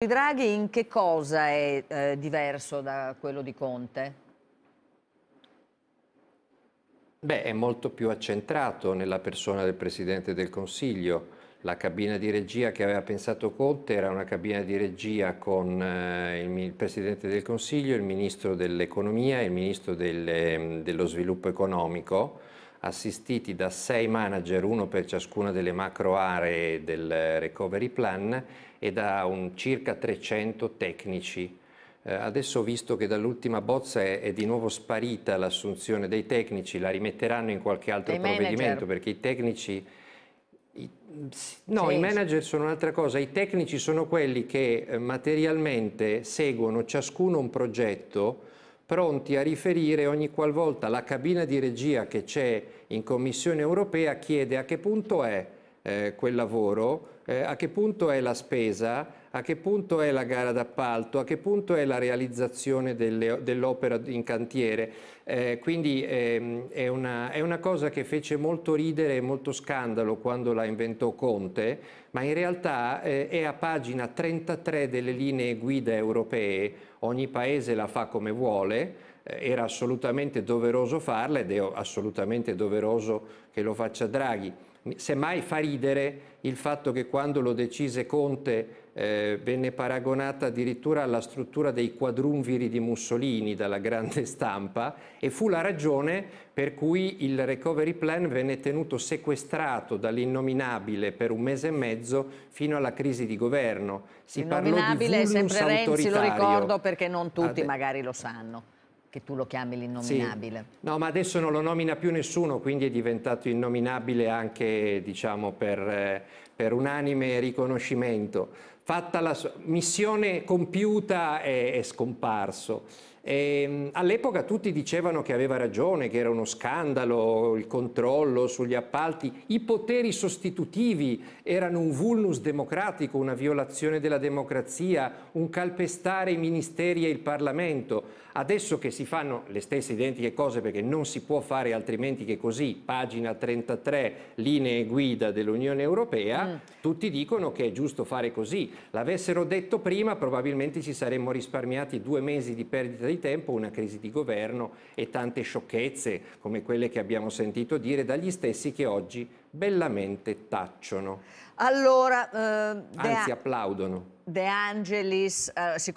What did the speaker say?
di Draghi in che cosa è eh, diverso da quello di Conte? Beh, è molto più accentrato nella persona del Presidente del Consiglio. La cabina di regia che aveva pensato Conte era una cabina di regia con eh, il, il, Presidente del Consiglio, il Ministro dell'Economia e il Ministro del, mm, dello Sviluppo Economico, assistiti da sei manager, uno per ciascuna delle macro aree del recovery plan e da un, circa 300 tecnici. Eh, adesso ho visto che dall'ultima bozza è, è, di nuovo sparita l'assunzione dei tecnici, la rimetteranno in qualche altro dei provvedimento manager. perché i tecnici... I, no, sì. i manager sono un'altra cosa, i tecnici sono quelli che eh, materialmente seguono ciascuno un progetto pronti a riferire ogni qualvolta la cabina di regia che c'è in Commissione europea chiede a che punto è eh, quel lavoro, eh, a che punto è la spesa, a che punto è la gara d'appalto, a che punto è la realizzazione dell'opera in cantiere. Eh, quindi ehm, è, una, è, una, cosa che fece molto ridere e molto scandalo quando la inventò Conte, ma in realtà eh, è a pagina 33 delle linee guida europee, ogni paese la fa come vuole, eh, era assolutamente doveroso farla ed è assolutamente doveroso che lo faccia Draghi. Semmai fa ridere il fatto che quando lo decise Conte eh, venne paragonata addirittura alla struttura dei quadrumviri di Mussolini dalla grande stampa e fu la ragione per cui il recovery plan venne tenuto sequestrato dall'innominabile per un mese e mezzo fino alla crisi di governo. Si parlò di è sempre Renzi, lo ricordo perché non tutti magari lo sanno che tu lo chiami l'innominabile. Sì. No, ma adesso non lo nomina più nessuno, quindi è diventato innominabile anche diciamo, per eh, per unanime riconoscimento. Fatta la missione compiuta è, è scomparso. Ehm, all'epoca tutti dicevano che aveva ragione, che era uno scandalo il controllo sugli appalti, i poteri sostitutivi erano un vulnus democratico, una violazione della democrazia, un calpestare i ministeri e il Parlamento. Adesso che si fanno le stesse identiche cose perché non si può fare altrimenti che così, pagina 33, linee guida dell'Unione Europea, tutti dicono che è giusto fare così. L'avessero detto prima probabilmente ci saremmo risparmiati due mesi di perdita di tempo, una crisi di governo e tante sciocchezze come quelle che abbiamo sentito dire dagli stessi che oggi bellamente tacciono. Allora, eh, Anzi, applaudono. De Angelis, eh,